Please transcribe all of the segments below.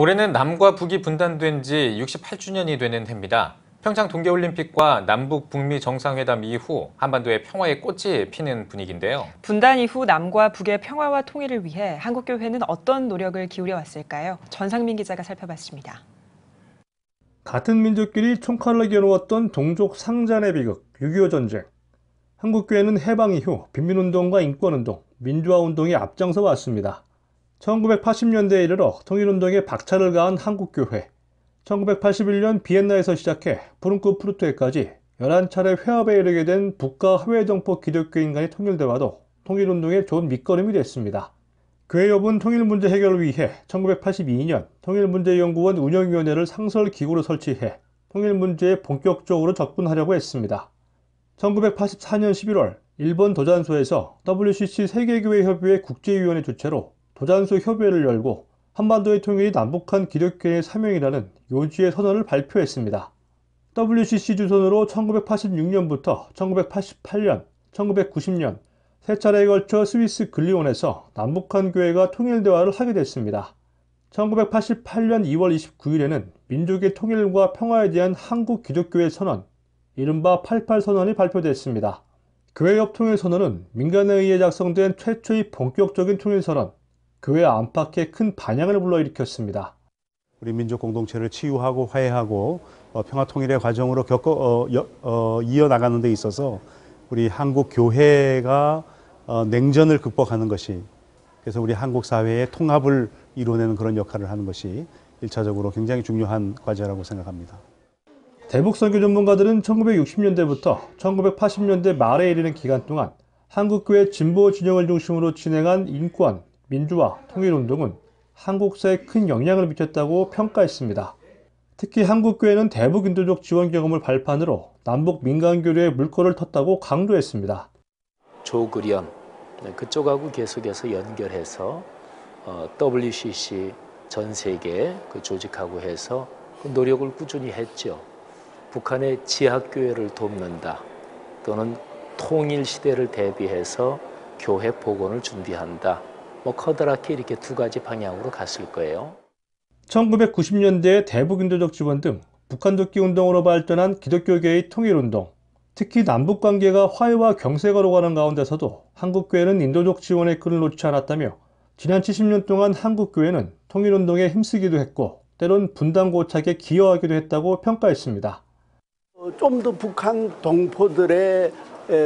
올해는 남과 북이 분단된 지 68주년이 되는 해입니다. 평창 동계올림픽과 남북 북미 정상회담 이후 한반도의 평화의 꽃이 피는 분위기인데요. 분단 이후 남과 북의 평화와 통일을 위해 한국교회는 어떤 노력을 기울여 왔을까요? 전상민 기자가 살펴봤습니다. 같은 민족끼리 총칼로 겨누었던 동족 상잔의 비극, 6.25 전쟁. 한국교회는 해방 이후 빈민운동과 인권운동, 민주화운동이 앞장서 왔습니다. 1980년대에 이르러 통일운동에 박차를 가한 한국교회 1981년 비엔나에서 시작해 푸룬크 푸르트에까지 11차례 회합에 이르게 된 북과 화외정포 기독교인 간의 통일대화도 통일운동의 좋은 밑거름이 됐습니다. 교회협은 통일문제 해결을 위해 1982년 통일문제연구원 운영위원회를 상설기구로 설치해 통일문제에 본격적으로 접근하려고 했습니다. 1984년 11월 일본 도잔소에서 WCC 세계교회협의회 국제위원회 주최로 도장수 협의회를 열고 한반도의 통일이 남북한 기독교의 사명이라는 요지의 선언을 발표했습니다. WCC 주선으로 1986년부터 1988년, 1990년 세 차례에 걸쳐 스위스 글리온에서 남북한 교회가 통일 대화를 하게 됐습니다. 1988년 2월 29일에는 민족의 통일과 평화에 대한 한국 기독교의 선언, 이른바 88선언이 발표됐습니다. 교회협 통일선언은 민간에 의해 작성된 최초의 본격적인 통일선언, 교회 안팎에 큰 반향을 불러일으켰습니다. 우리 민족 공동체를 치유하고 화해하고 어, 평화 통일의 과정으로 겪어 어, 어, 이어 나가는 데 있어서 우리 한국 교회가 어, 냉전을 극복하는 것이 그래서 우리 한국 사회의 통합을 이뤄내는 그런 역할을 하는 것이 일차적으로 굉장히 중요한 과제라고 생각합니다. 대북 선교 전문가들은 1960년대부터 1980년대 말에 이르는 기간 동안 한국교회 진보 진영을 중심으로 진행한 인권, 민주화, 통일운동은 한국사에 큰 영향을 미쳤다고 평가했습니다. 특히 한국교회는 대북인도적 지원 경험을 발판으로 남북 민간교류의 물꼬를 텄다고 강조했습니다. 조그련, 리 네, 그쪽하고 계속해서 연결해서 어, WCC 전 세계 그 조직하고 해서 그 노력을 꾸준히 했죠. 북한의 지하교회를 돕는다 또는 통일 시대를 대비해서 교회 복원을 준비한다 뭐 커다랗게 이렇게 두 가지 방향으로 갔을 거예요. 1990년대 대북인도적 지원 등 북한 돕기 운동으로 발전한 기독교계의 통일운동, 특히 남북 관계가 화해와 경색으로 가는 가운데서도 한국교회는 인도적 지원의 끈을 놓지 않았다며 지난 70년 동안 한국교회는 통일운동에 힘쓰기도 했고 때론 분단고착에 기여하기도 했다고 평가했습니다. 어, 좀더 북한 동포들의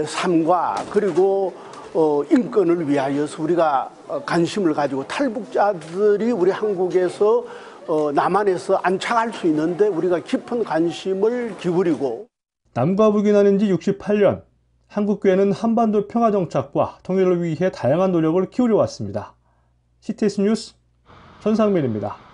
삶과 그리고 어, 인권을 위하여서 우리가 어, 관심을 가지고 탈북자들이 우리 한국에서 어, 남한에서 안착할 수 있는데 우리가 깊은 관심을 기울이고 남과 북이 나는 지 68년 한국교회는 한반도 평화 정착과 통일을 위해 다양한 노력을 기울여 왔습니다. CTS 뉴스 전상민입니다.